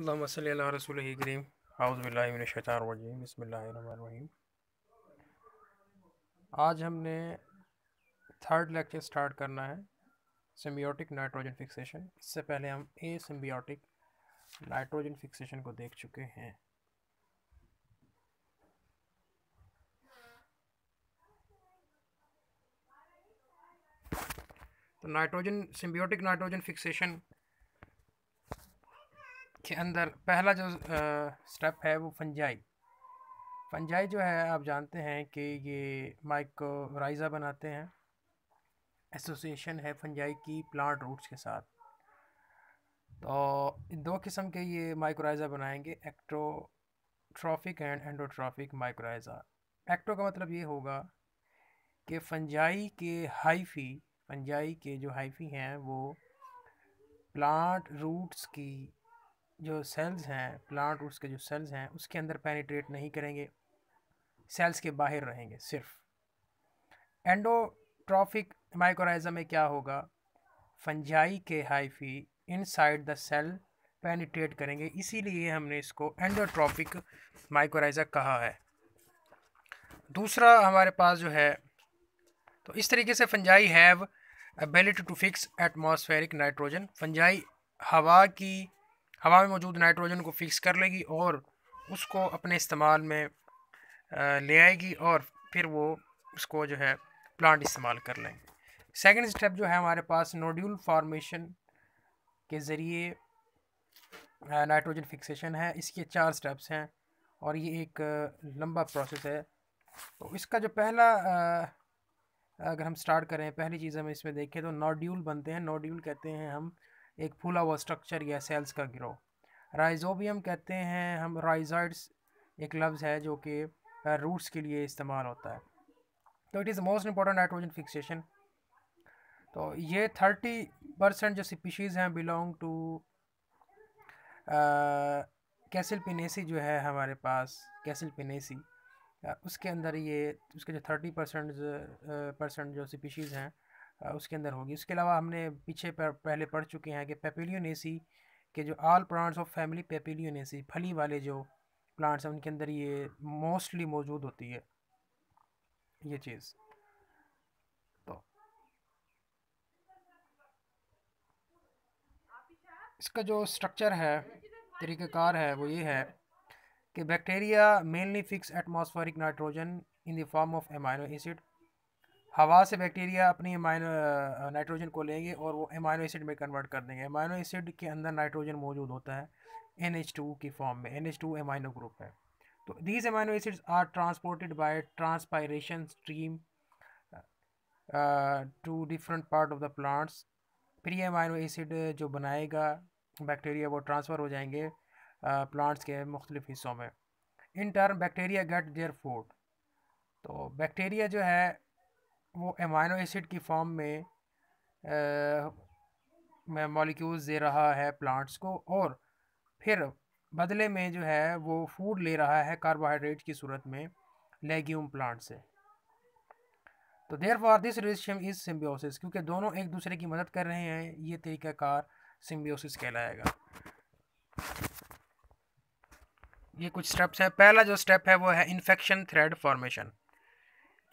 अल्लाम रसूल करीम हाउज़बिल्लाशैतारजीम बसमीम आज हमने थर्ड लेक्चर स्टार्ट करना है सिम्बियोटिक नाइट्रोजन फिक्सेशन इससे पहले हम ए सिम्बियोटिक नाइट्रोजन फिक्सेशन को देख चुके हैं तो नाइट्रोजन सिम्बियोटिक नाइट्रोजन फिक्सेशन के अंदर पहला जो स्टेप है वो फंजाई फंजाई जो है आप जानते हैं कि ये राइजा बनाते हैं एसोसिएशन है फंजाई की प्लांट रूट्स के साथ तो दो किस्म के ये माइक्रोराइज़ा बनाएंगे एक्ट्रोट्रॉफिक एंड एंडोट्रॉफिक माइक्रोराइज़ा एक्टो का मतलब ये होगा कि फंजाई के हाइफी फंजाई के जो हाइफी हैं वो प्लांट रूट्स की जो सेल्स हैं प्लांट रूट्स के जो सेल्स हैं उसके अंदर पेनिट्रेट नहीं करेंगे सेल्स के बाहर रहेंगे सिर्फ एंडोट्रॉफिक माइकोराइजा में क्या होगा फंजाई के hyphae inside the cell penetrate करेंगे इसीलिए हमने इसको एंडोट्रॉफिक माइकोराइजा कहा है दूसरा हमारे पास जो है तो इस तरीके से fungi have ability to fix atmospheric nitrogen fungi हवा की हवा में मौजूद नाइट्रोजन को फिक्स कर लेगी और उसको अपने इस्तेमाल में ले आएगी और फिर वो उसको जो है प्लांट इस्तेमाल कर लेंगे सेकेंड स्टेप जो है हमारे पास नोड्यूल फार्मेशन के ज़रिए नाइट्रोजन फिक्सेशन है इसके चार स्टेप्स हैं और ये एक लंबा प्रोसेस है तो इसका जो पहला अगर हम स्टार्ट करें पहली चीज़ हम इसमें देखें तो नोड्यूल बनते हैं नोड्यूल कहते हैं हम एक फूला हुआ स्ट्रक्चर या सेल्स का ग्रो राइजोबियम कहते हैं हम राइजाइड्स एक लफ्ज़ है जो कि रूट्स के लिए इस्तेमाल होता है तो it is most important nitrogen fixation तो ये थर्टी परसेंट जो स्पीशीज़ हैं बिलोंग टू कैसल पिनेसी जो है हमारे पास कैसल पिनेसी उसके अंदर ये उसके जो थर्टी परसेंट परसेंट जो स्पीशीज़ हैं उसके अंदर होगी उसके अलावा हमने पीछे पहले पढ़ चुके हैं कि पेपिलियोनेसी के जो all plants of family papilionaceae फली वाले जो प्लांट्स हैं उनके अंदर ये मोस्टली मौजूद होती है ये चीज़ तो इसका जो स्ट्रक्चर है तरीक़ार है वो ये है कि bacteria mainly fix atmospheric nitrogen in the form of amino acid हवा से बैक्टीरिया अपनी अमाइनो नाइट्रोजन को लेंगे और वो एमाइनो एसिड में कन्वर्ट कर देंगे एमाइनो एसिड के अंदर नाइट्रोजन मौजूद होता है एन एच टू की फॉर्म में N H two amino group है तो these amino acids are transported by transpiration stream to different part of the plants फिर ये अमाइनो एसिड जो बनाएगा बैक्टीरिया वो ट्रांसफ़र हो जाएंगे प्लांट्स के मुख्तलिफ हिस्सों में in term bacteria get their food तो बैक्टीरिया जो है वो अमाइनो एसिड की फॉर्म में मॉलिक्यूल्स दे रहा है प्लांट्स को और फिर बदले में जो है वो फूड ले रहा है कार्बोहाइड्रेट की सूरत में लेग्यूम प्लांट से तो therefore this relation is symbiosis क्योंकि दोनों एक दूसरे की मदद कर रहे हैं ये तरीक़ाकार सिम्बियोसिस कहलाएगा ये कुछ स्टेप्स हैं पहला जो स्टेप है वो है infection thread formation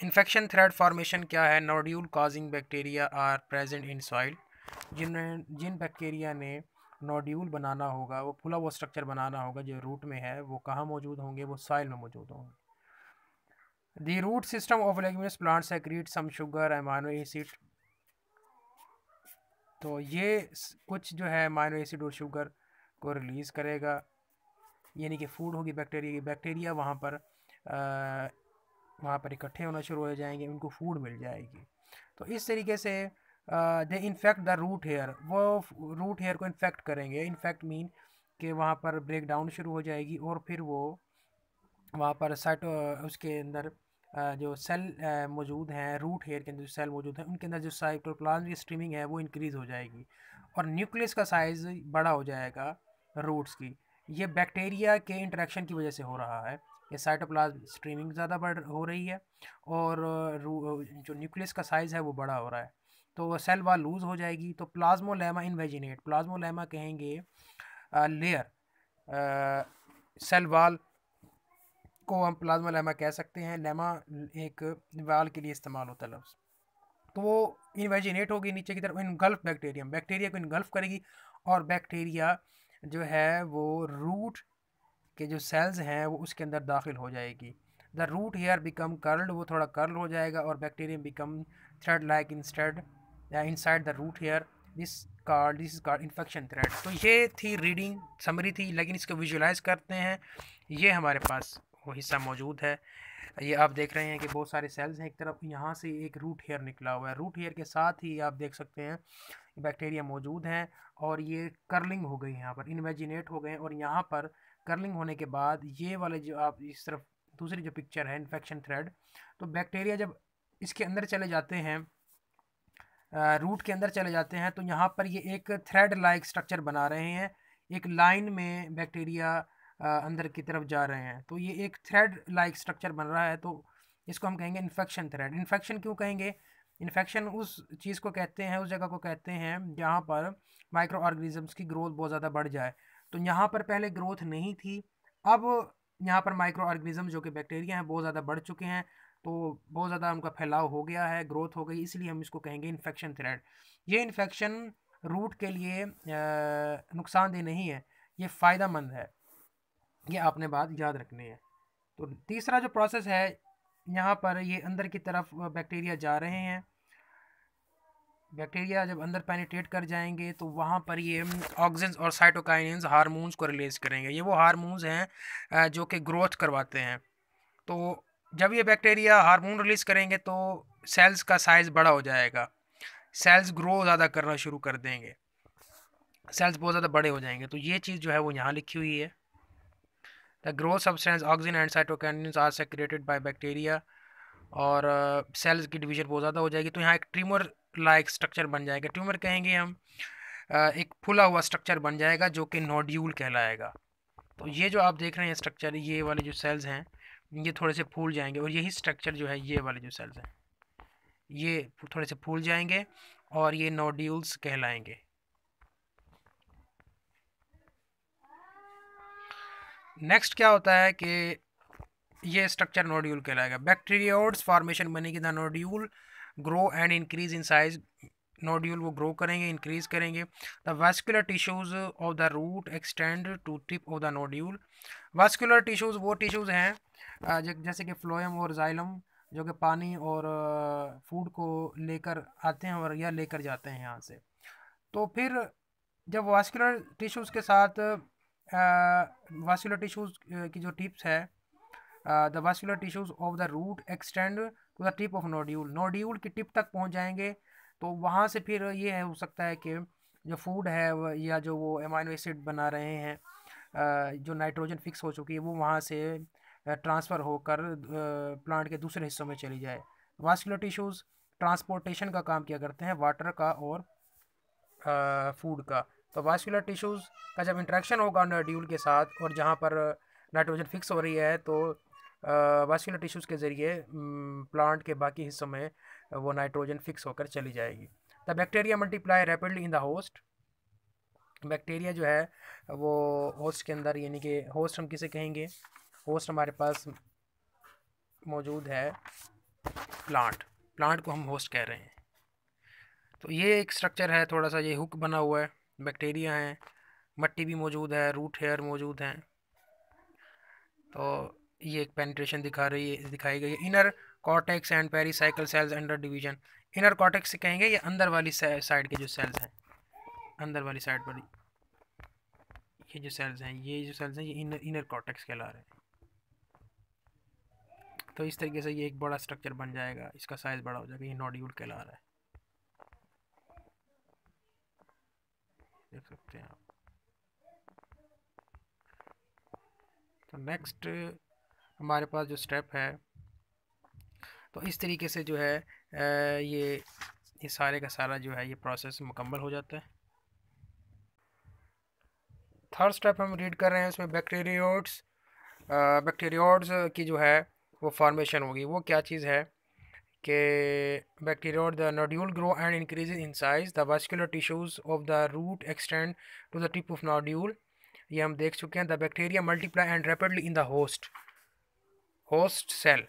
infection thread formation क्या है nodule causing bacteria are present in soil जिन जिन बैक्टीरिया ने नोड्यूल बनाना होगा वो फुला वो स्ट्रक्चर बनाना होगा जो रूट में है वो कहाँ मौजूद होंगे वो सॉइल में मौजूद होंगे the root system of leguminous plant secrete some sugar amino acid तो ये कुछ जो है एमाइनो एसिड और शुगर को रिलीज़ करेगा यानी कि फूड होगी बैक्टीरिया की बैक्टीरिया वहाँ पर आ, वहाँ पर इकट्ठे होना शुरू हो जाएंगे उनको फूड मिल जाएगी तो इस तरीके से they infect the root hair वो रूट हेयर को इन्फेक्ट करेंगे इन्फेक्ट मीन कि वहाँ पर ब्रेक डाउन शुरू हो जाएगी और फिर वो वहाँ पर सेट उसके अंदर जो सेल मौजूद हैं रूट हेयर के अंदर जो सेल मौजूद हैं उनके अंदर जो साइटोप्लाज्म की स्ट्रीमिंग है वो इंक्रीज़ हो जाएगी और न्यूक्लियस का साइज़ बड़ा हो जाएगा रूट्स की ये बैक्टीरिया के इंट्रैक्शन की वजह से हो रहा है ये साइटोप्लाज स्ट्रीमिंग ज़्यादा बढ़ हो रही है और जो न्यूक्लियस का साइज़ है वो बड़ा हो रहा है तो सेल वाल लूज़ हो जाएगी तो प्लाज्मोलेमा इन्वेजिनेट प्लाज्मोलेमा कहेंगे लेयर सेल वाल को हम प्लाज्मा लेमा कह सकते हैं लेमा एक वाल के लिए इस्तेमाल होता है लफ्ज़ तो वो इन्वेजिनेट होगी नीचे की तरफ इनगल्फ बैक्टीरियम बैक्टीरिया को इनगल्फ करेगी और बैक्टीरिया जो है वो रूट कि जो सेल्स हैं वो उसके अंदर दाखिल हो जाएगी the root hair become curled वो थोड़ा कर्ल हो जाएगा और bacterium become thread like in in inside the root hair this card this card infection thread तो ये थी रीडिंग समरी थी लेकिन इसको विजुलाइज करते हैं ये हमारे पास वो हिस्सा मौजूद है ये आप देख रहे हैं कि बहुत सारे सेल्स हैं एक तरफ यहाँ से एक रूट हेयर निकला हुआ है रूट हेयर के साथ ही आप देख सकते हैं बैक्टीरिया मौजूद हैं और ये कर्लिंग हो गई यहाँ पर इन्वेजिनेट हो गए और यहाँ पर कर्लिंग होने के बाद ये वाले जो आप इस तरफ दूसरी जो पिक्चर है इन्फेक्शन थ्रेड तो बैक्टीरिया जब इसके अंदर चले जाते हैं रूट के अंदर चले जाते हैं तो यहाँ पर ये एक थ्रेड लाइक स्ट्रक्चर बना रहे हैं एक लाइन में बैक्टीरिया अंदर की तरफ जा रहे हैं तो ये एक थ्रेड लाइक स्ट्रक्चर बन रहा है तो इसको हम कहेंगे इन्फेक्शन थ्रेड इन्फेक्शन क्यों कहेंगे इन्फेक्शन उस चीज़ को कहते हैं उस जगह को कहते हैं जहाँ पर माइक्रो ऑर्गेनिजम्स की ग्रोथ बहुत ज़्यादा बढ़ जाए तो यहाँ पर पहले ग्रोथ नहीं थी अब यहाँ पर माइक्रो ऑर्गेनिज्म जो कि बैक्टीरिया हैं बहुत ज़्यादा बढ़ चुके हैं तो बहुत ज़्यादा उनका फैलाव हो गया है ग्रोथ हो गई इसलिए हम इसको कहेंगे इन्फेक्शन थ्रेड ये इन्फेक्शन रूट के लिए नुकसानदेह नहीं है ये फ़ायदा मंद है ये आपने बात याद रखनी है तो तीसरा जो प्रोसेस है यहाँ पर ये अंदर की तरफ बैक्टीरिया जा रहे हैं बैक्टीरिया जब अंदर पेनिट्रेट कर जाएंगे तो वहाँ पर ये ऑक्सीजन और साइटोकाइनस हारमोन्स को रिलीज़ करेंगे ये वो हारमोन्स हैं जो कि ग्रोथ करवाते हैं तो जब ये बैक्टीरिया हारमोन रिलीज़ करेंगे तो सेल्स का साइज़ बड़ा हो जाएगा सेल्स ग्रो ज़्यादा करना शुरू कर देंगे सेल्स बहुत ज़्यादा बड़े हो जाएंगे तो ये चीज़ जो है वो यहाँ लिखी हुई है the growth substance oxygen and cytokinins are secreted by bacteria और सेल्स की डिवीजन बहुत ज़्यादा हो जाएगी तो यहाँ एक ट्रीमर लाइक स्ट्रक्चर बन जाएगा ट्यूमर कहेंगे हम एक फुला हुआ स्ट्रक्चर बन जाएगा जो कि नोड्यूल कहलाएगा तो ये जो आप देख रहे हैं स्ट्रक्चर ये वाले जो सेल्स हैं ये थोड़े से फूल जाएंगे और यही स्ट्रक्चर जो है ये वाले जो सेल्स हैं ये थोड़े से फूल जाएंगे और ये नोड्यूल्स कहलाएंगे नेक्स्ट क्या होता है कि ये स्ट्रक्चर नोड्यूल कहलाएगा बैक्टीरियोड्स फॉर्मेशन बनेगी the nodule grow and increase in size nodule वो ग्रो करेंगे इंक्रीज करेंगे the vascular tissues of the root extend to tip of the nodule vascular tissues वो टिश्यूज़ हैं जैसे कि फ्लोएम और जाइलम जो कि पानी और फूड को लेकर आते हैं और या लेकर जाते हैं यहाँ से तो फिर जब वास्कुलर टिश्यूज़ के साथ वास्कुलर टिश्यूज़ की जो टिप्स है the vascular tissues of the root extend to the tip of nodule nodule की टिप तक पहुँच जाएंगे तो वहाँ से फिर ये हो सकता है कि जो फूड है या जो वो एमाइनो एसिड बना रहे हैं जो नाइट्रोजन फिक्स हो चुकी है वो वहाँ से ट्रांसफ़र होकर प्लांट के दूसरे हिस्सों में चली जाए वास्कुलर टिश्यूज़ ट्रांसपोर्टेशन का काम किया करते हैं वाटर का और फूड का तो वास्कुलर टिश्यूज़ का जब इंट्रैक्शन होगा नोड्यूल के साथ और जहाँ पर नाइट्रोजन फिक्स हो रही है तो वास्कुलर टिश्यूज़ के ज़रिए प्लांट के बाकी हिस्सों में वो नाइट्रोजन फिक्स होकर चली जाएगी the bacteria multiply rapidly in the host bacteria जो है वो होस्ट के अंदर यानी कि होस्ट हम किसे कहेंगे होस्ट हमारे पास मौजूद है प्लांट प्लांट को हम होस्ट कह रहे हैं तो ये एक स्ट्रक्चर है थोड़ा सा ये हुक बना हुआ है बैक्टीरिया हैं मट्टी भी मौजूद है रूट हेयर मौजूद हैं तो ये एक पेनिट्रेशन दिखा रही है दिखाई गई है inner cortex and pericycle cells under division inner cortex से कहेंगे ये अंदर वाली साइड के जो सेल्स हैं अंदर वाली साइड पर ये जो सेल्स हैं ये जो सेल्स हैं ये इनर इनर कॉटेक्स कहला रहे हैं तो इस तरीके से ये एक बड़ा स्ट्रक्चर बन जाएगा इसका साइज़ बड़ा हो जाएगा ये नॉड्यूल कहला रहा है देख सकते हैं आप तो नेक्स्ट हमारे पास जो स्टेप है तो इस तरीके से जो है ये ये सारे का सारा जो है ये प्रोसेस मुकम्मल हो जाता है थर्ड स्टेप हम रीड कर रहे हैं उसमें बैक्टीरियोड्स बैक्टीरियोड्स की जो है वो फॉर्मेशन होगी वो क्या चीज़ है कि bacteroid the nodule grow and increase in size the vascular tissues of the root extend to the tip of nodule ये हम देख चुके हैं the bacteria multiply and rapidly in the host host cell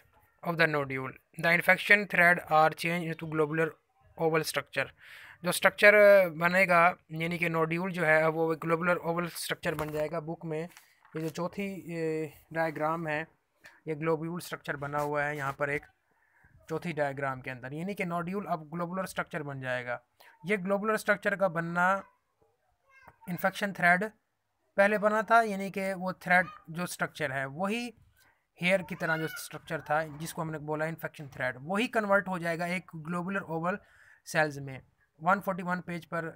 of the nodule. The infection thread are changed into globular oval structure. जो structure uh, बनेगा यानी कि nodule जो है वो ग्लोबुलर ओवल स्ट्रक्चर बन जाएगा बुक में ये जो चौथी डायग्राम है ये ग्लोब्यूल स्ट्रक्चर बना हुआ है यहाँ पर एक चौथी डायग्राम के अंदर यानी कि नोड्यूल अब ग्लोबुलर स्ट्रक्चर बन जाएगा ये ग्लोबुलर स्ट्रक्चर का बनना इन्फेक्शन थ्रेड पहले बना था यानी कि वो थ्रेड जो स्ट्रक्चर है वही हेयर की तरह जो स्ट्रक्चर था जिसको हमने बोला इन्फेक्शन थ्रेड वही कन्वर्ट हो जाएगा एक ग्लोबुलर ओवल सेल्स में 141 पेज पर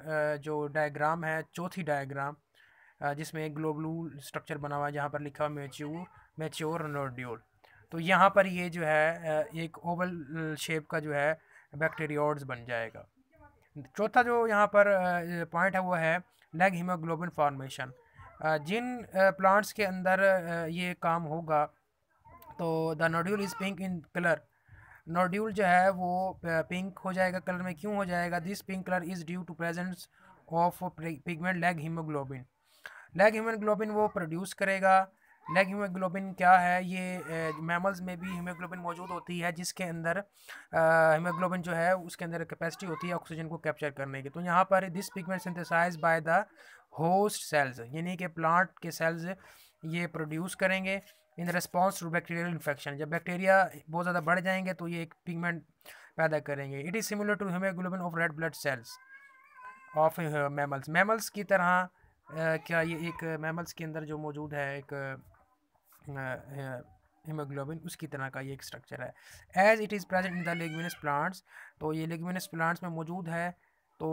जो डायग्राम है चौथी डायग्राम जिसमें एक ग्लोबल स्ट्रक्चर बना हुआ है जहाँ पर लिखा हुआ मेच्योर मेच्योर नोड्यूल तो यहाँ पर ये जो है एक ओवल शेप का जो है बैक्टीरियोड्स बन जाएगा चौथा जो यहाँ पर पॉइंट है वो है लेग हीमोग्लोबिन फॉर्मेशन जिन प्लांट्स के अंदर ये काम होगा तो the nodule is pink in colour nodule जो है वो पिंक हो जाएगा कलर में क्यों हो जाएगा this pink colour is due to presence of pigment leghaemoglobin leghaemoglobin वो प्रोड्यूस करेगा लेग हीमोग्लोबिन क्या है ये मैमल्स में भी हीमोग्लोबिन मौजूद होती है जिसके अंदर हीमोग्लोबिन जो है उसके अंदर कैपेसिटी होती है ऑक्सीजन को कैप्चर करने की तो यहाँ पर this pigment synthesise by the host cells यानी कि प्लांट के सेल्स ये प्रोड्यूस करेंगे in response to bacterial infection जब बैक्टीरिया बहुत ज़्यादा बढ़ जाएंगे तो ये एक पिगमेंट पैदा करेंगे it is similar to haemoglobin of red blood cells of mammals mammals की तरह Uh, क्या ये एक मैमल्स के अंदर जो मौजूद है एक हीमोग्लोबिन uh, uh उसकी तरह का ये एक स्ट्रक्चर है as it is present in the leguminous plants तो ये लेगमिनस प्लांट्स में मौजूद है तो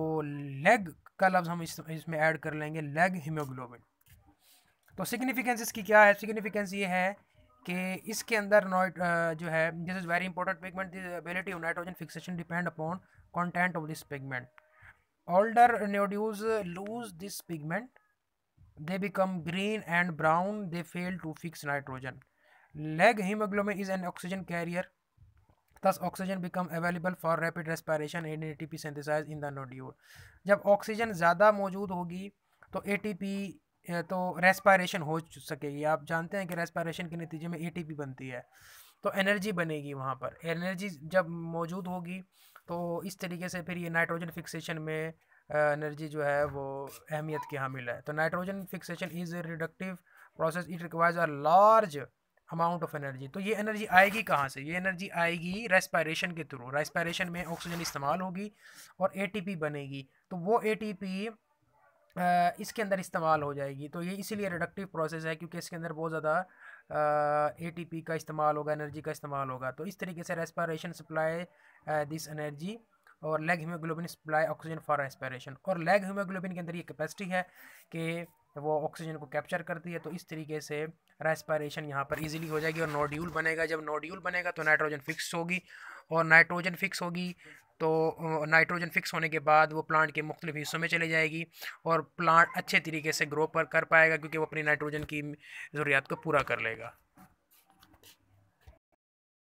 लेग का लफ्ज़ हम इस इसमें ऐड कर लेंगे लेग हीमोग्लोबिन तो सिग्निफिकेंस इसकी क्या है सिग्निफिकेंस ये है कि इसके अंदर नोट जो है this is very important pigment this ability of nitrogen fixation depend upon content of this pigment older nodules lose this pigment they become green and brown they fail to fix nitrogen leg haemoglobin is an oxygen carrier thus oxygen become available for rapid respiration and A T P synthesise in the nodule जब oxygen ज़्यादा मौजूद होगी तो A T P तो respiration हो सकेगी आप जानते हैं कि रेस्पायरेशन के नतीजे में एटीपी बनती है तो एनर्जी बनेगी वहाँ पर एनर्जी जब मौजूद होगी तो इस तरीके से फिर ये नाइट्रोजन फिक्सेशन में एनर्जी जो है वो अहमियत की हामिल है तो nitrogen fixation is a reductive process it requires a large amount of energy तो ये एनर्जी आएगी कहाँ से ये एनर्जी आएगी रेस्पायरेशन के थ्रू रेस्पायरेशन में ऑक्सीजन इस्तेमाल होगी और एटीपी बनेगी तो वो एटीपी इसके अंदर इस्तेमाल हो जाएगी तो ये इसीलिए रिडक्टिव प्रोसेस है क्योंकि इसके अंदर बहुत ज़्यादा ए टी पी का इस्तेमाल होगा एनर्जी का इस्तेमाल होगा तो इस तरीके से रेस्पायरेशन सप्लाई दिस एनर्जी और leg haemoglobin supply oxygen for respiration और लेग हीमोग्लोबिन के अंदर ये कैपेसिटी है कि वो ऑक्सीजन को कैप्चर करती है तो इस तरीके से रेस्पायरेशन यहाँ पर इजीली हो जाएगी और नोड्यूल बनेगा जब नोड्यूल बनेगा तो नाइट्रोजन फिक्स होगी और नाइट्रोजन फिक्स होगी तो नाइट्रोजन फिक्स होने के बाद वो प्लांट के मुख्तलिफ हिस्सों में चले जाएगी और प्लांट अच्छे तरीके से ग्रो पर कर पाएगा क्योंकि वो अपनी नाइट्रोजन की ज़रूरियात को पूरा कर लेगा